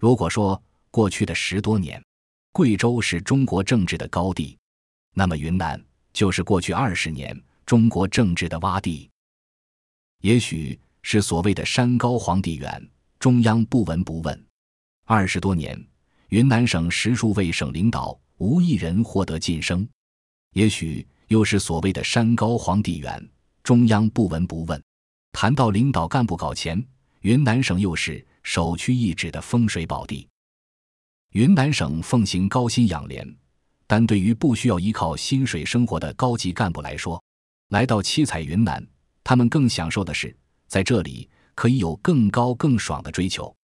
如果说过去的十多年，贵州是中国政治的高地，那么云南就是过去二十年中国政治的洼地。也许是所谓的“山高皇帝远”，中央不闻不问。二十多年，云南省十数位省领导无一人获得晋升。也许又是所谓的“山高皇帝远”，中央不闻不问。谈到领导干部搞钱，云南省又是。首屈一指的风水宝地，云南省奉行高薪养廉，但对于不需要依靠薪水生活的高级干部来说，来到七彩云南，他们更享受的是在这里可以有更高、更爽的追求。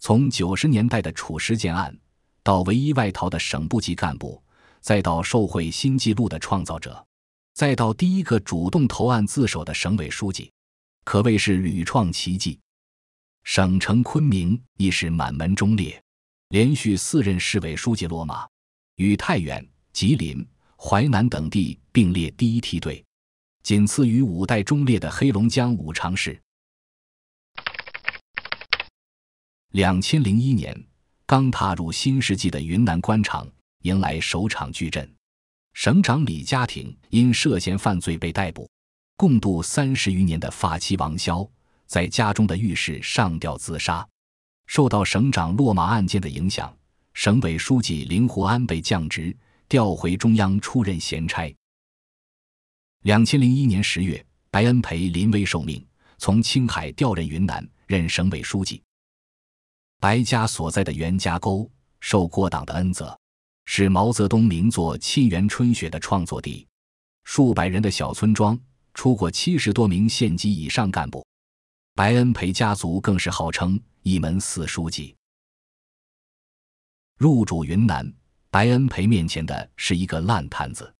从九十年代的褚时健案，到唯一外逃的省部级干部，再到受贿新纪录的创造者，再到第一个主动投案自首的省委书记，可谓是屡创奇迹。省城昆明亦是满门忠烈，连续四任市委书记落马，与太原、吉林、淮南等地并列第一梯队，仅次于五代忠烈的黑龙江五常市。两千零一年，刚踏入新世纪的云南官场迎来首场巨震，省长李嘉廷因涉嫌犯罪被逮捕，共度三十余年的发妻王潇。在家中的浴室上吊自杀。受到省长落马案件的影响，省委书记林胡安被降职，调回中央出任闲差。两千零一年十月，白恩培临危受命，从青海调任云南任省委书记。白家所在的袁家沟受过党的恩泽，是毛泽东名作《沁园春·雪》的创作地。数百人的小村庄，出过七十多名县级以上干部。白恩培家族更是号称一门四书记。入主云南，白恩培面前的是一个烂摊子。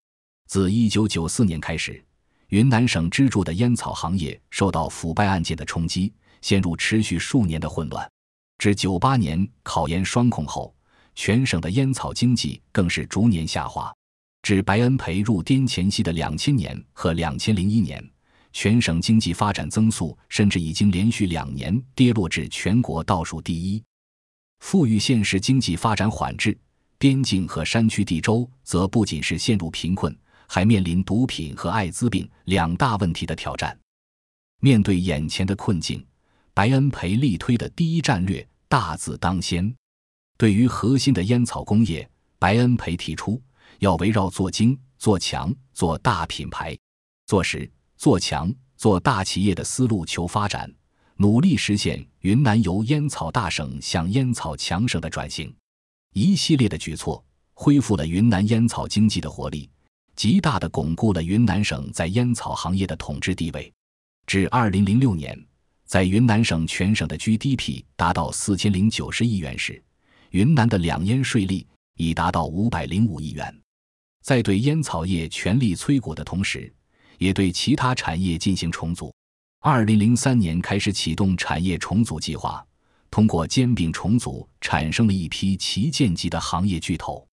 自一九九四年开始，云南省支柱的烟草行业受到腐败案件的冲击，陷入持续数年的混乱。至九八年考研双控后，全省的烟草经济更是逐年下滑。至白恩培入滇前夕的两千年和两千零一年。全省经济发展增速甚至已经连续两年跌落至全国倒数第一，富裕县市经济发展缓滞，边境和山区地州则不仅是陷入贫困，还面临毒品和艾滋病两大问题的挑战。面对眼前的困境，白恩培力推的第一战略大字当先。对于核心的烟草工业，白恩培提出要围绕做精、做强、做大品牌，做实。做强做大企业的思路，求发展，努力实现云南由烟草大省向烟草强省的转型。一系列的举措恢复了云南烟草经济的活力，极大的巩固了云南省在烟草行业的统治地位。至2006年，在云南省全省的 GDP 达到4090亿元时，云南的两烟税利已达到505亿元。在对烟草业全力催股的同时，也对其他产业进行重组。二零零三年开始启动产业重组计划，通过兼并重组产生了一批旗舰级的行业巨头。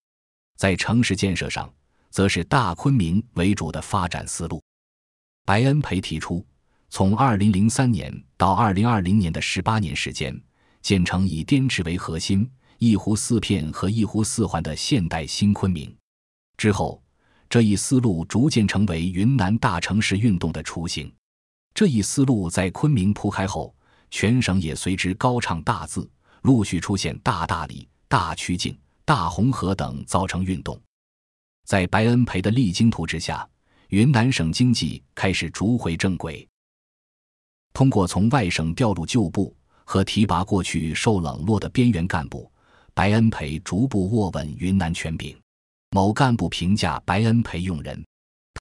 在城市建设上，则是大昆明为主的发展思路。白恩培提出，从二零零三年到二零二零年的十八年时间，建成以滇池为核心、一湖四片和一湖四环的现代新昆明。之后。这一思路逐渐成为云南大城市运动的雏形。这一思路在昆明铺开后，全省也随之高唱大字，陆续出现大大理、大曲靖、大红河等造成运动。在白恩培的励精图治下，云南省经济开始逐回正轨。通过从外省调入旧部和提拔过去受冷落的边缘干部，白恩培逐步握稳云南权柄。某干部评价白恩培用人，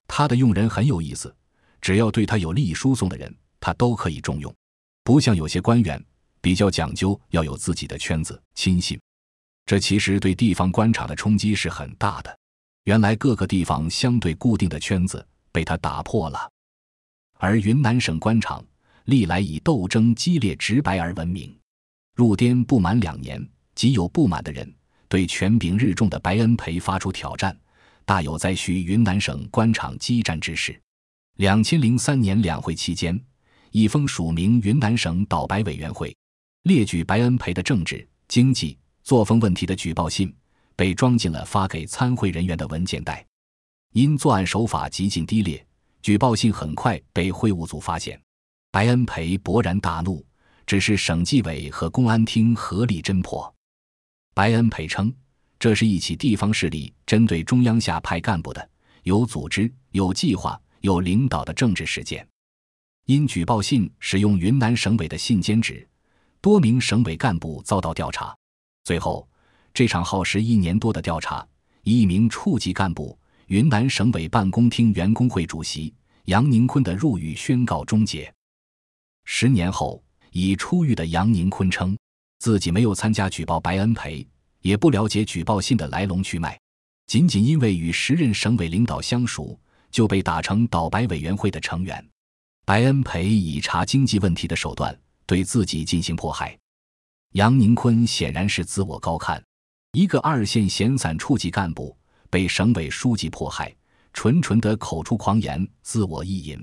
他的用人很有意思，只要对他有利益输送的人，他都可以重用。不像有些官员，比较讲究要有自己的圈子亲信，这其实对地方官场的冲击是很大的。原来各个地方相对固定的圈子被他打破了，而云南省官场历来以斗争激烈、直白而闻名，入滇不满两年，即有不满的人。对权柄日重的白恩培发出挑战，大有在徐云南省官场激战之势。两千零三年两会期间，一封署名云南省导白委员会，列举白恩培的政治、经济作风问题的举报信，被装进了发给参会人员的文件袋。因作案手法极尽低劣，举报信很快被会务组发现。白恩培勃然大怒，指示省纪委和公安厅合力侦破。白恩培称，这是一起地方势力针对中央下派干部的有组织、有计划、有领导的政治事件。因举报信使用云南省委的信笺纸，多名省委干部遭到调查。最后，这场耗时一年多的调查，一名处级干部、云南省委办公厅员工会主席杨宁坤的入狱宣告终结。十年后，已出狱的杨宁坤称。自己没有参加举报白恩培，也不了解举报信的来龙去脉，仅仅因为与时任省委领导相熟，就被打成倒白委员会的成员。白恩培以查经济问题的手段对自己进行迫害，杨宁坤显然是自我高看，一个二线闲散处级干部被省委书记迫害，纯纯的口出狂言，自我意淫。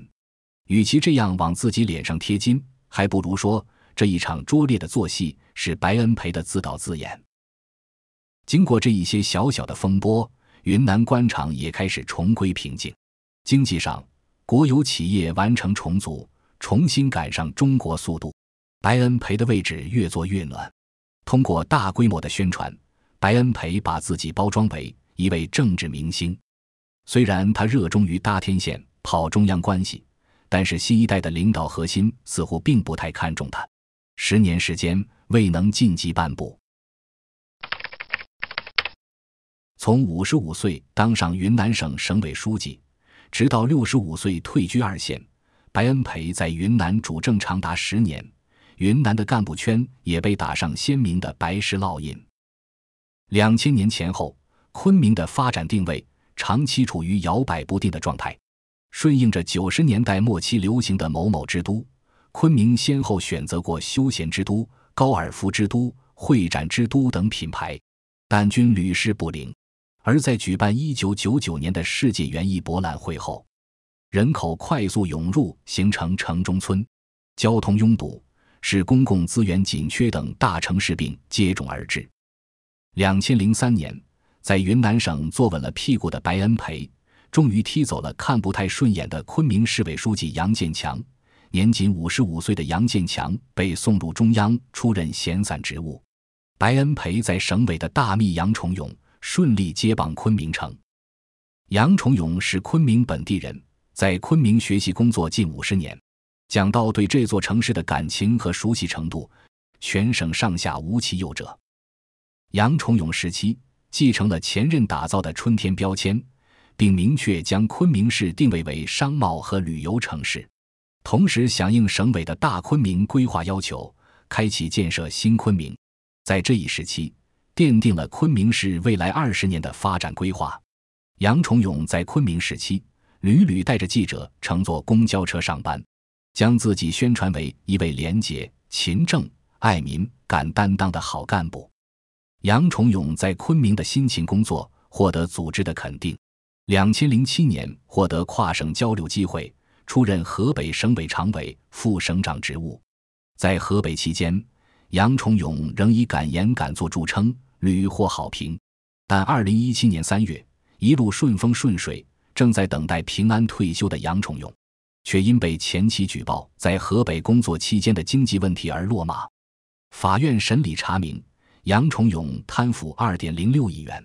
与其这样往自己脸上贴金，还不如说这一场拙劣的作戏。是白恩培的自导自演。经过这一些小小的风波，云南官场也开始重归平静。经济上，国有企业完成重组，重新赶上中国速度。白恩培的位置越做越暖。通过大规模的宣传，白恩培把自己包装为一位政治明星。虽然他热衷于搭天线、跑中央关系，但是新一代的领导核心似乎并不太看重他。十年时间。未能晋级半步。从五十五岁当上云南省省委书记，直到六十五岁退居二线，白恩培在云南主政长达十年，云南的干部圈也被打上鲜明的白石烙印。两千年前后，昆明的发展定位长期处于摇摆不定的状态，顺应着九十年代末期流行的“某某之都”，昆明先后选择过休闲之都。高尔夫之都、会展之都等品牌，但均屡试不灵。而在举办一九九九年的世界园艺博览会后，人口快速涌入，形成城中村，交通拥堵，使公共资源紧缺等大城市病接踵而至。两千零三年，在云南省坐稳了屁股的白恩培，终于踢走了看不太顺眼的昆明市委书记杨建强。年仅五十五岁的杨建强被送入中央，出任闲散职务。白恩培在省委的大秘杨崇勇顺利接棒昆明城。杨崇勇是昆明本地人，在昆明学习工作近五十年，讲到对这座城市的感情和熟悉程度，全省上下无其有者。杨崇勇时期继承了前任打造的“春天”标签，并明确将昆明市定位为商贸和旅游城市。同时响应省委的大昆明规划要求，开启建设新昆明，在这一时期，奠定了昆明市未来二十年的发展规划。杨崇勇在昆明时期，屡屡带着记者乘坐公交车上班，将自己宣传为一位廉洁、勤政、爱民、敢担当的好干部。杨崇勇在昆明的辛勤工作获得组织的肯定。两千零七年获得跨省交流机会。出任河北省委常委、副省长职务，在河北期间，杨崇勇仍以敢言敢做著称，屡获好评。但二零一七年三月，一路顺风顺水，正在等待平安退休的杨崇勇，却因被前妻举报在河北工作期间的经济问题而落马。法院审理查明，杨崇勇贪腐二点零六亿元，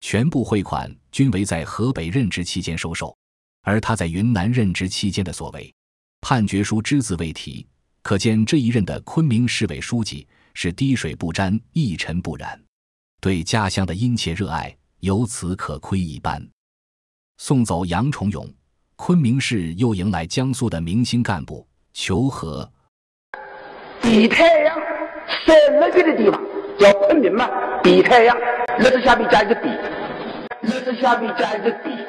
全部汇款均为在河北任职期间收受。而他在云南任职期间的所为，判决书只字未提，可见这一任的昆明市委书记是滴水不沾、一尘不染，对家乡的殷切热爱由此可窥一斑。送走杨崇勇，昆明市又迎来江苏的明星干部求和。比太阳晒了起的地方叫昆明嘛？比太阳，日字下面加一个比，日字下面加一个比。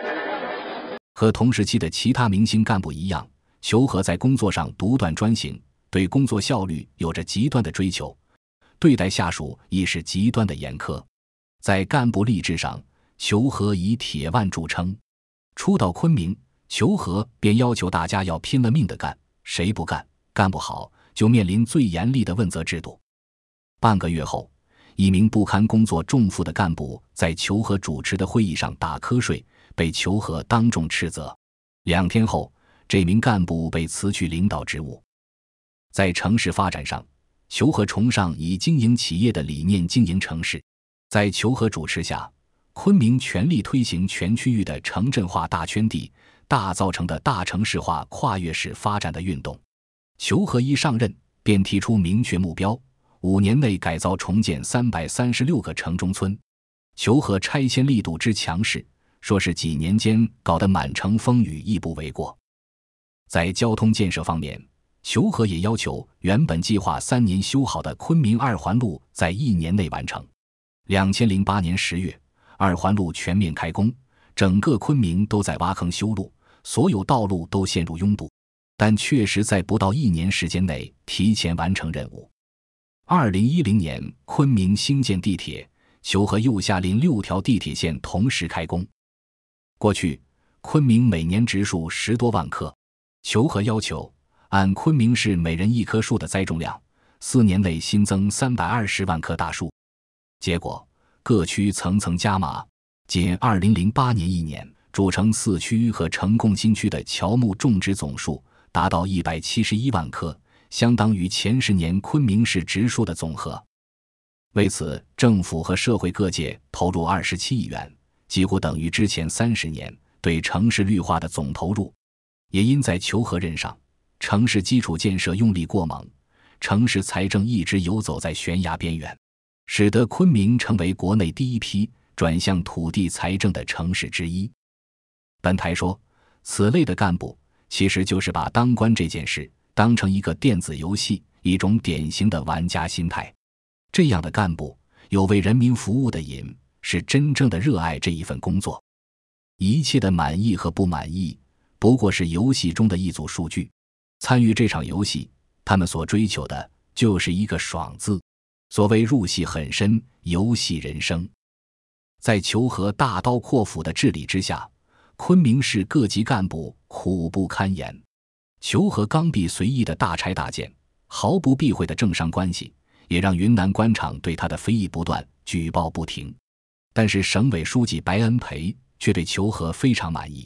和同时期的其他明星干部一样，求和在工作上独断专行，对工作效率有着极端的追求，对待下属亦是极端的严苛。在干部励志上，求和以铁腕著称。初到昆明，求和便要求大家要拼了命的干，谁不干，干不好就面临最严厉的问责制度。半个月后，一名不堪工作重负的干部在求和主持的会议上打瞌睡。被求和当众斥责，两天后，这名干部被辞去领导职务。在城市发展上，求和崇尚以经营企业的理念经营城市。在求和主持下，昆明全力推行全区域的城镇化大圈地、大造成的大城市化跨越式发展的运动。求和一上任便提出明确目标：五年内改造重建三百三十六个城中村。求和拆迁力度之强势。说是几年间搞得满城风雨，亦不为过。在交通建设方面，求和也要求原本计划三年修好的昆明二环路在一年内完成。两千零八年十月，二环路全面开工，整个昆明都在挖坑修路，所有道路都陷入拥堵。但确实在不到一年时间内提前完成任务。二零一零年，昆明兴建地铁，求和又下令六条地铁线同时开工。过去，昆明每年植树十多万棵。求和要求，按昆明市每人一棵树的栽种量，四年内新增三百二十万棵大树。结果，各区层层加码，仅二零零八年一年，主城四区和城贡新区的乔木种植总数达到一百七十一万棵，相当于前十年昆明市植树的总和。为此，政府和社会各界投入二十七亿元。几乎等于之前三十年对城市绿化的总投入，也因在求和任上，城市基础建设用力过猛，城市财政一直游走在悬崖边缘，使得昆明成为国内第一批转向土地财政的城市之一。本台说，此类的干部其实就是把当官这件事当成一个电子游戏，一种典型的玩家心态。这样的干部有为人民服务的瘾。是真正的热爱这一份工作，一切的满意和不满意不过是游戏中的一组数据。参与这场游戏，他们所追求的就是一个“爽”字。所谓入戏很深，游戏人生。在求和大刀阔斧的治理之下，昆明市各级干部苦不堪言。求和刚愎随意的大拆大建，毫不避讳的政商关系，也让云南官场对他的非议不断，举报不停。但是省委书记白恩培却对求和非常满意，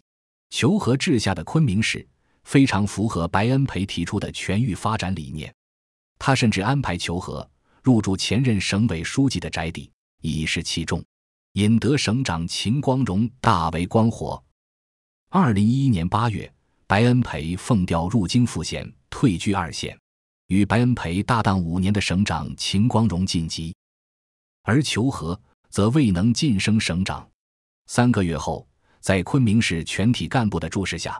求和治下的昆明市非常符合白恩培提出的全域发展理念，他甚至安排求和入住前任省委书记的宅邸以示器重，引得省长秦光荣大为光火。二零一一年八月，白恩培奉调入京复县，退居二线，与白恩培搭档五年的省长秦光荣晋级，而求和。则未能晋升省长。三个月后，在昆明市全体干部的注视下，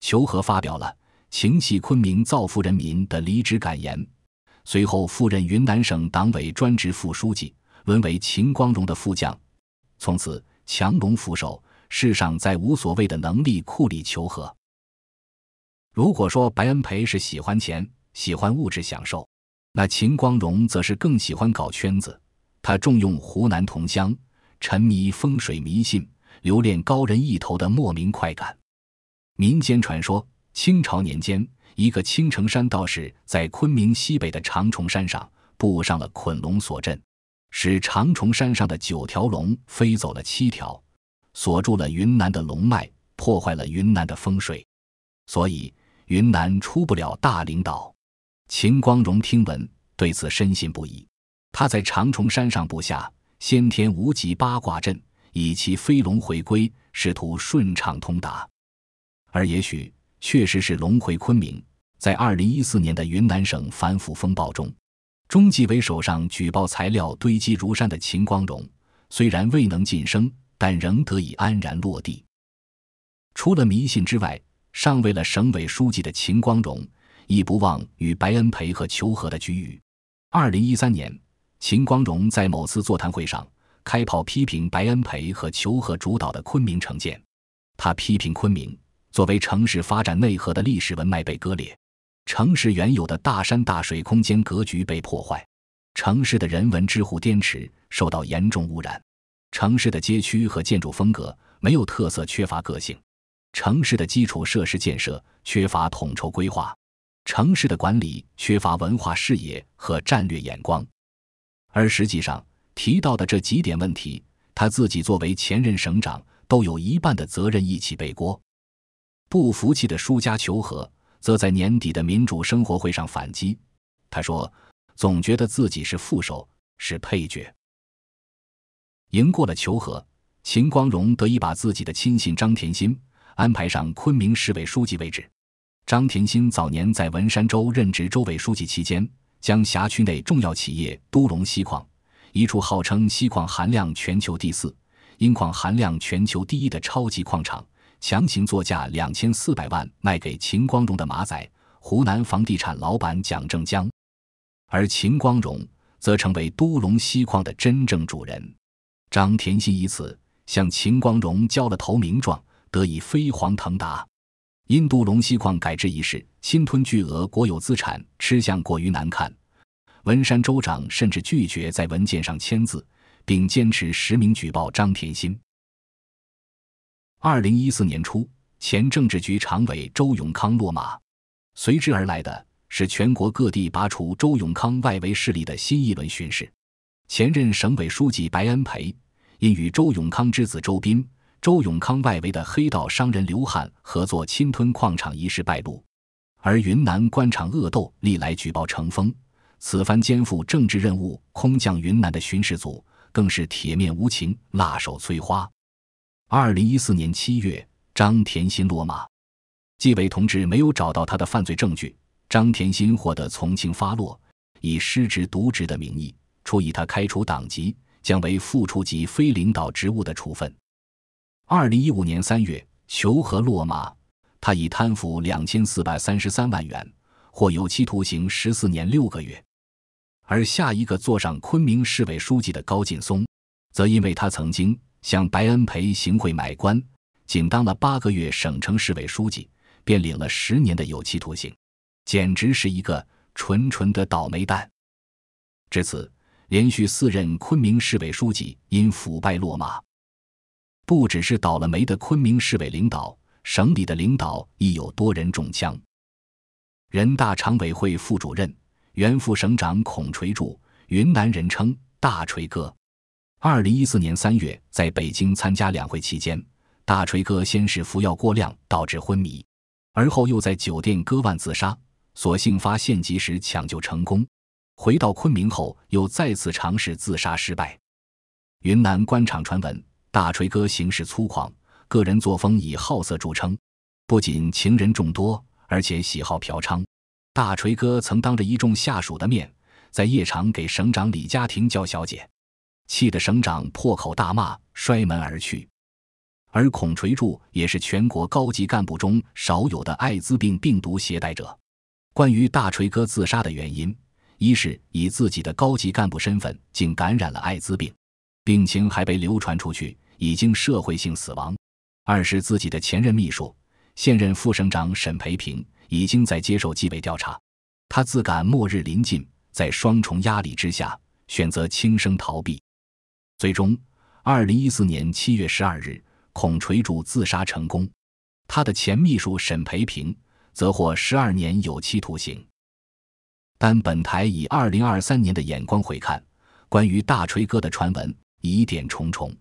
求和发表了“情系昆明，造福人民”的离职感言。随后，赴任云南省党委专职副书记，沦为秦光荣的副将。从此，强龙附手，世上再无所谓的能力库里求和。如果说白恩培是喜欢钱、喜欢物质享受，那秦光荣则是更喜欢搞圈子。他重用湖南同乡，沉迷风水迷信，留恋高人一头的莫名快感。民间传说，清朝年间，一个青城山道士在昆明西北的长虫山上布上了捆龙锁阵，使长虫山上的九条龙飞走了七条，锁住了云南的龙脉，破坏了云南的风水，所以云南出不了大领导。秦光荣听闻，对此深信不疑。他在长虫山上布下先天无极八卦阵，以其飞龙回归，试图顺畅通达。而也许确实是龙回昆明。在二零一四年的云南省反腐风暴中，中纪委手上举报材料堆积如山的秦光荣，虽然未能晋升，但仍得以安然落地。除了迷信之外，上位了省委书记的秦光荣，亦不忘与白恩培和求和的局域。二零一三年。秦光荣在某次座谈会上开炮批评白恩培和求和主导的昆明城建，他批评昆明作为城市发展内核的历史文脉被割裂，城市原有的大山大水空间格局被破坏，城市的人文之湖滇池受到严重污染，城市的街区和建筑风格没有特色，缺乏个性，城市的基础设施建设缺乏统筹规划，城市的管理缺乏文化视野和战略眼光。而实际上提到的这几点问题，他自己作为前任省长，都有一半的责任一起背锅。不服气的输家求和，则在年底的民主生活会上反击。他说：“总觉得自己是副手，是配角。”赢过了求和，秦光荣得以把自己的亲信张田心安排上昆明市委书记位置。张田心早年在文山州任职州委书记期间。将辖区内重要企业都龙锡矿一处号称锡矿含量全球第四、银矿含量全球第一的超级矿场强行作价两千四百万卖给秦光荣的马仔湖南房地产老板蒋正江，而秦光荣则成为都龙锡矿的真正主人。张田新以此向秦光荣交了投名状，得以飞黄腾达。因都龙锡矿改制一事。侵吞巨额国有资产，吃相过于难看，文山州长甚至拒绝在文件上签字，并坚持实名举报张田新。二零一四年初，前政治局常委周永康落马，随之而来的是全国各地拔除周永康外围势力的新一轮巡视。前任省委书记白恩培因与周永康之子周斌、周永康外围的黑道商人刘汉合作侵吞矿场一事败露。而云南官场恶斗历来举报成风，此番肩负政治任务空降云南的巡视组更是铁面无情、辣手摧花。二零一四年七月，张田新落马，纪委同志没有找到他的犯罪证据，张田新获得从轻发落，以失职渎职的名义处以他开除党籍、降为副处级非领导职务的处分。二零一五年三月，求和落马。他已贪腐两千四百三十三万元，获有期徒刑十四年六个月，而下一个坐上昆明市委书记的高劲松，则因为他曾经向白恩培行贿买官，仅当了八个月省城市委书记，便领了十年的有期徒刑，简直是一个纯纯的倒霉蛋。至此，连续四任昆明市委书记因腐败落马，不只是倒了霉的昆明市委领导。省里的领导亦有多人中枪，人大常委会副主任、原副省长孔垂柱（云南人称“大锤哥”），二零一四年三月在北京参加两会期间，大锤哥先是服药过量导致昏迷，而后又在酒店割腕自杀，所幸发现及时抢救成功。回到昆明后又再次尝试自杀失败。云南官场传闻，大锤哥行事粗狂。个人作风以好色著称，不仅情人众多，而且喜好嫖娼。大锤哥曾当着一众下属的面，在夜场给省长李嘉庭叫小姐，气得省长破口大骂，摔门而去。而孔垂柱也是全国高级干部中少有的艾滋病病毒携带者。关于大锤哥自杀的原因，一是以自己的高级干部身份竟感染了艾滋病，病情还被流传出去，已经社会性死亡。二是自己的前任秘书、现任副省长沈培平已经在接受纪委调查，他自感末日临近，在双重压力之下选择轻生逃避。最终，二零一四年七月十二日，孔垂柱自杀成功，他的前秘书沈培平则获十二年有期徒刑。但本台以二零二三年的眼光回看，关于大锤哥的传闻疑点重重，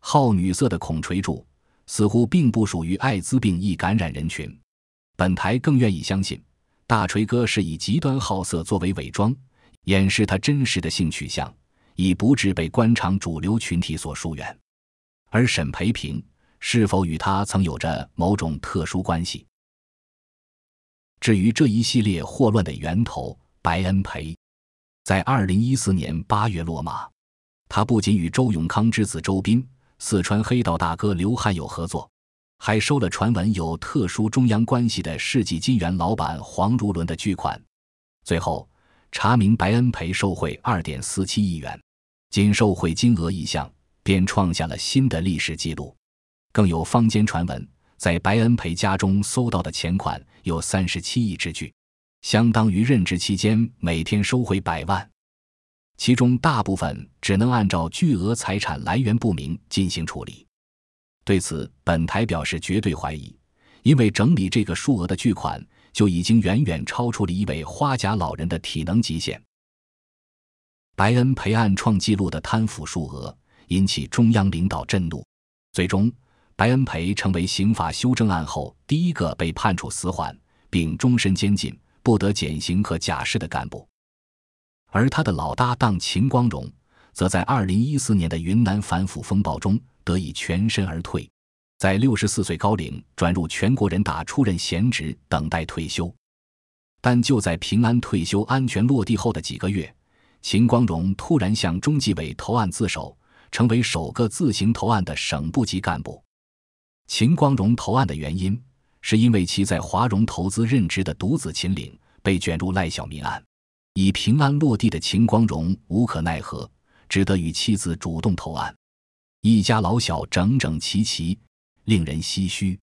好女色的孔垂柱。似乎并不属于艾滋病易感染人群，本台更愿意相信，大锤哥是以极端好色作为伪装，掩饰他真实的性取向，以不致被官场主流群体所疏远。而沈培平是否与他曾有着某种特殊关系？至于这一系列祸乱的源头，白恩培在二零一四年八月落马，他不仅与周永康之子周斌。四川黑道大哥刘汉有合作，还收了传闻有特殊中央关系的世纪金源老板黄如伦的巨款。最后查明白恩培受贿二点四七亿元，仅受贿金额一项便创下了新的历史记录。更有坊间传闻，在白恩培家中搜到的钱款有三十七亿之巨，相当于任职期间每天收回百万。其中大部分只能按照巨额财产来源不明进行处理，对此本台表示绝对怀疑，因为整理这个数额的巨款就已经远远超出了一位花甲老人的体能极限。白恩培案创纪录的贪腐数额引起中央领导震怒，最终白恩培成为刑法修正案后第一个被判处死缓并终身监禁、不得减刑和假释的干部。而他的老搭档秦光荣，则在2014年的云南反腐风暴中得以全身而退，在64岁高龄转入全国人大出任闲职，等待退休。但就在平安退休、安全落地后的几个月，秦光荣突然向中纪委投案自首，成为首个自行投案的省部级干部。秦光荣投案的原因，是因为其在华融投资任职的独子秦岭被卷入赖小民案。以平安落地的秦光荣无可奈何，只得与妻子主动投案，一家老小整整齐齐，令人唏嘘。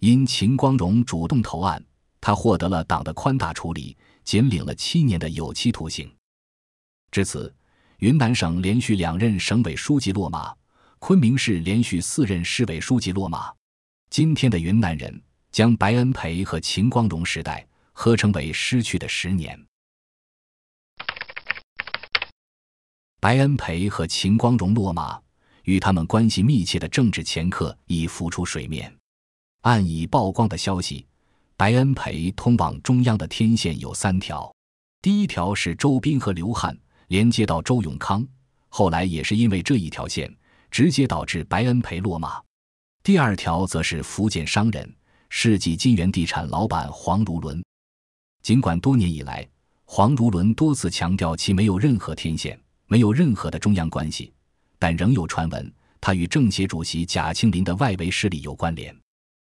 因秦光荣主动投案，他获得了党的宽大处理，仅领了七年的有期徒刑。至此，云南省连续两任省委书记落马，昆明市连续四任市委书记落马。今天的云南人将白恩培和秦光荣时代合称为“失去的十年”。白恩培和秦光荣落马，与他们关系密切的政治掮客已浮出水面。按已曝光的消息，白恩培通往中央的天线有三条。第一条是周斌和刘汉连接到周永康，后来也是因为这一条线，直接导致白恩培落马。第二条则是福建商人世纪金源地产老板黄如伦。尽管多年以来，黄如伦多次强调其没有任何天线。没有任何的中央关系，但仍有传闻，他与政协主席贾庆林的外围势力有关联。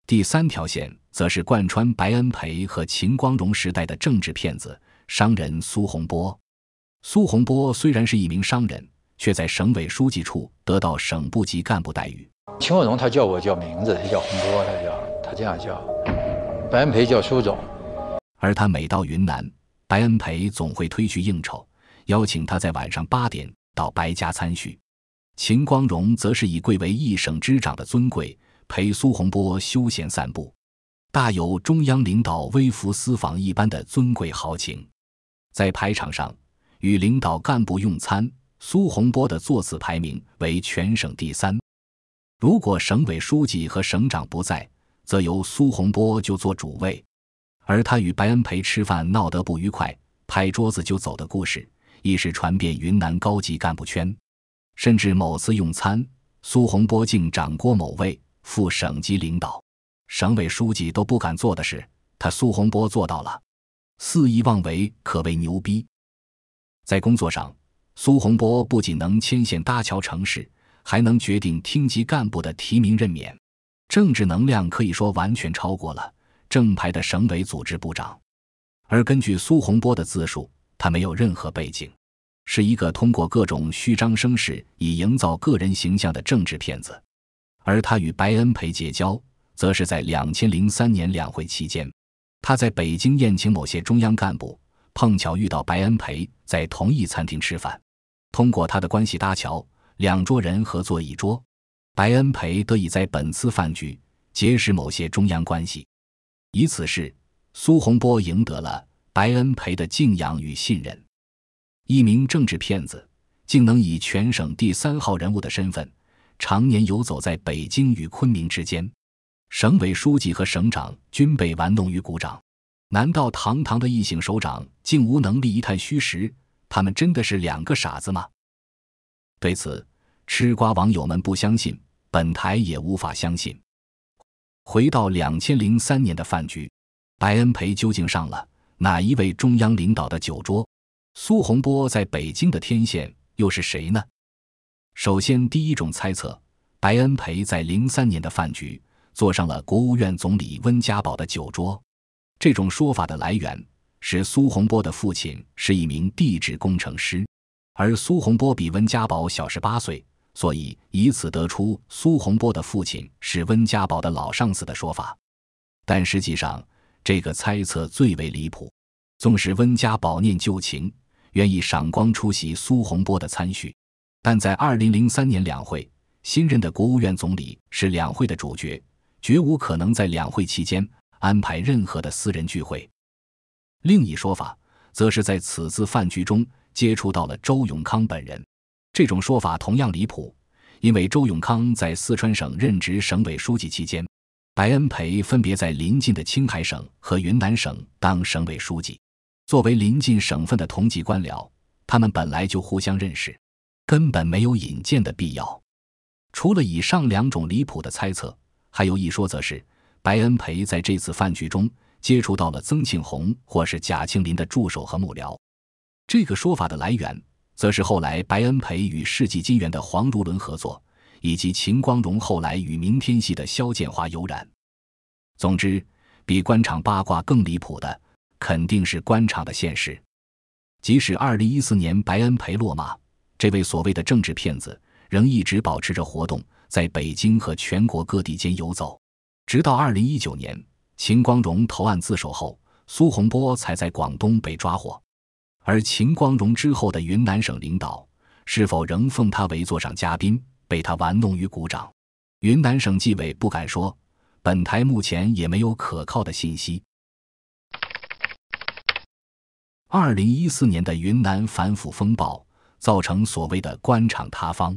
第三条线则是贯穿白恩培和秦光荣时代的政治骗子商人苏洪波。苏洪波虽然是一名商人，却在省委书记处得到省部级干部待遇。秦光荣他叫我叫名字，他叫洪波，他叫他这样叫。白恩培叫苏总，而他每到云南，白恩培总会推去应酬。邀请他在晚上八点到白家参叙，秦光荣则是以贵为一省之长的尊贵，陪苏洪波休闲散步，大有中央领导微服私访一般的尊贵豪情。在排场上与领导干部用餐，苏洪波的座次排名为全省第三。如果省委书记和省长不在，则由苏洪波就坐主位。而他与白恩培吃饭闹得不愉快，拍桌子就走的故事。一时传遍云南高级干部圈，甚至某次用餐，苏洪波竟掌过某位副省级领导、省委书记都不敢做的事，他苏洪波做到了，肆意妄为，可谓牛逼。在工作上，苏洪波不仅能牵线搭桥、成事，还能决定厅级干部的提名任免，政治能量可以说完全超过了正牌的省委组织部长。而根据苏洪波的自述，他没有任何背景。是一个通过各种虚张声势以营造个人形象的政治骗子，而他与白恩培结交，则是在两千零三年两会期间，他在北京宴请某些中央干部，碰巧遇到白恩培在同一餐厅吃饭，通过他的关系搭桥，两桌人合作一桌，白恩培得以在本次饭局结识某些中央关系，以此事，苏洪波赢得了白恩培的敬仰与信任。一名政治骗子竟能以全省第三号人物的身份，常年游走在北京与昆明之间，省委书记和省长均被玩弄于股掌。难道堂堂的一省首长竟无能力一探虚实？他们真的是两个傻子吗？对此，吃瓜网友们不相信，本台也无法相信。回到两千零三年的饭局，白恩培究竟上了哪一位中央领导的酒桌？苏洪波在北京的天线又是谁呢？首先，第一种猜测：白恩培在零三年的饭局坐上了国务院总理温家宝的酒桌。这种说法的来源是苏洪波的父亲是一名地质工程师，而苏洪波比温家宝小十八岁，所以以此得出苏洪波的父亲是温家宝的老上司的说法。但实际上，这个猜测最为离谱，纵使温家宝念旧情。愿意赏光出席苏洪波的参叙，但在二零零三年两会，新任的国务院总理是两会的主角，绝无可能在两会期间安排任何的私人聚会。另一说法，则是在此次饭局中接触到了周永康本人。这种说法同样离谱，因为周永康在四川省任职省委书记期间，白恩培分别在邻近的青海省和云南省当省委书记。作为临近省份的同级官僚，他们本来就互相认识，根本没有引荐的必要。除了以上两种离谱的猜测，还有一说则是白恩培在这次饭局中接触到了曾庆红或是贾庆林的助手和幕僚。这个说法的来源，则是后来白恩培与世纪金源的黄如伦合作，以及秦光荣后来与明天系的肖建华有染。总之，比官场八卦更离谱的。肯定是官场的现实。即使2014年白恩培落马，这位所谓的政治骗子仍一直保持着活动，在北京和全国各地间游走。直到2019年秦光荣投案自首后，苏洪波才在广东被抓获。而秦光荣之后的云南省领导是否仍奉他为座上嘉宾，被他玩弄于股掌？云南省纪委不敢说，本台目前也没有可靠的信息。二零一四年的云南反腐风暴造成所谓的官场塌方。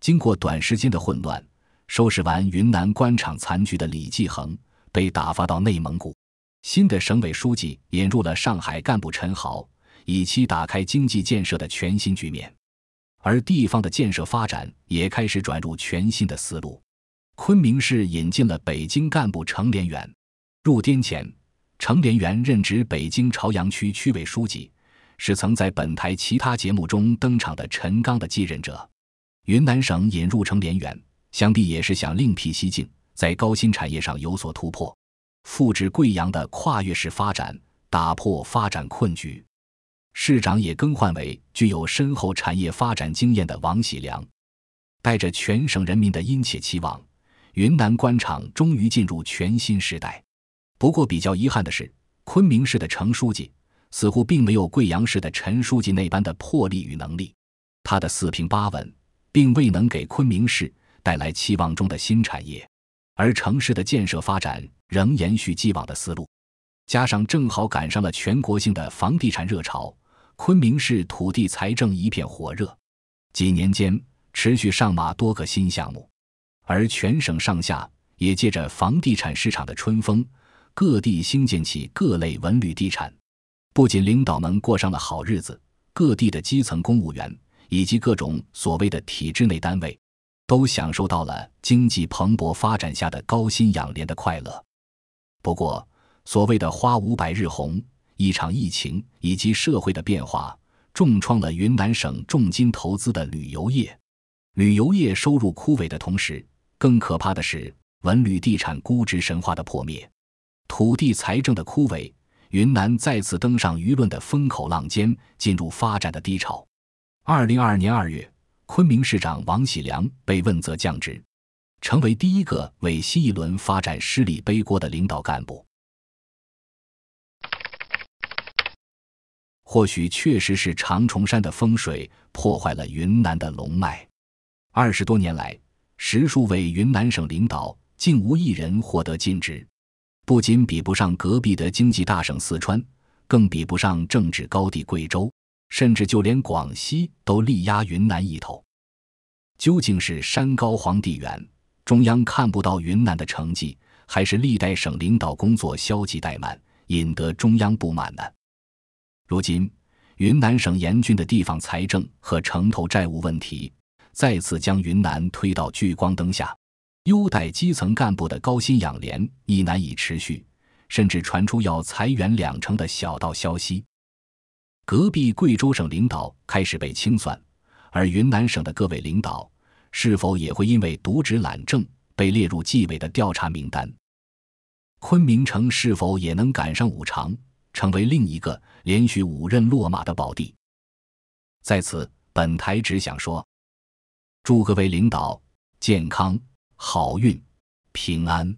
经过短时间的混乱，收拾完云南官场残局的李继恒被打发到内蒙古。新的省委书记引入了上海干部陈豪，以期打开经济建设的全新局面。而地方的建设发展也开始转入全新的思路。昆明市引进了北京干部程连元。入滇前。程连元任职北京朝阳区区委书记，是曾在本台其他节目中登场的陈刚的继任者。云南省引入程连元，想必也是想另辟蹊径，在高新产业上有所突破，复制贵阳的跨越式发展，打破发展困局。市长也更换为具有深厚产业发展经验的王喜良，带着全省人民的殷切期望，云南官场终于进入全新时代。不过，比较遗憾的是，昆明市的程书记似乎并没有贵阳市的陈书记那般的魄力与能力。他的四平八稳，并未能给昆明市带来期望中的新产业，而城市的建设发展仍延续既往的思路。加上正好赶上了全国性的房地产热潮，昆明市土地财政一片火热，几年间持续上马多个新项目，而全省上下也借着房地产市场的春风。各地兴建起各类文旅地产，不仅领导们过上了好日子，各地的基层公务员以及各种所谓的体制内单位，都享受到了经济蓬勃发展下的高薪养廉的快乐。不过，所谓的花无百日红，一场疫情以及社会的变化，重创了云南省重金投资的旅游业。旅游业收入枯萎的同时，更可怕的是文旅地产估值神话的破灭。土地财政的枯萎，云南再次登上舆论的风口浪尖，进入发展的低潮。二零二二年二月，昆明市长王喜良被问责降职，成为第一个为新一轮发展失利背锅的领导干部。或许确实是长虫山的风水破坏了云南的龙脉。二十多年来，十数位云南省领导竟无一人获得晋职。不仅比不上隔壁的经济大省四川，更比不上政治高地贵州，甚至就连广西都力压云南一头。究竟是山高皇帝远，中央看不到云南的成绩，还是历代省领导工作消极怠慢，引得中央不满呢？如今，云南省严峻的地方财政和城投债务问题，再次将云南推到聚光灯下。优待基层干部的高薪养廉已难以持续，甚至传出要裁员两成的小道消息。隔壁贵州省领导开始被清算，而云南省的各位领导是否也会因为渎职懒政被列入纪委的调查名单？昆明城是否也能赶上五常，成为另一个连续五任落马的宝地？在此，本台只想说：祝各位领导健康。好运，平安。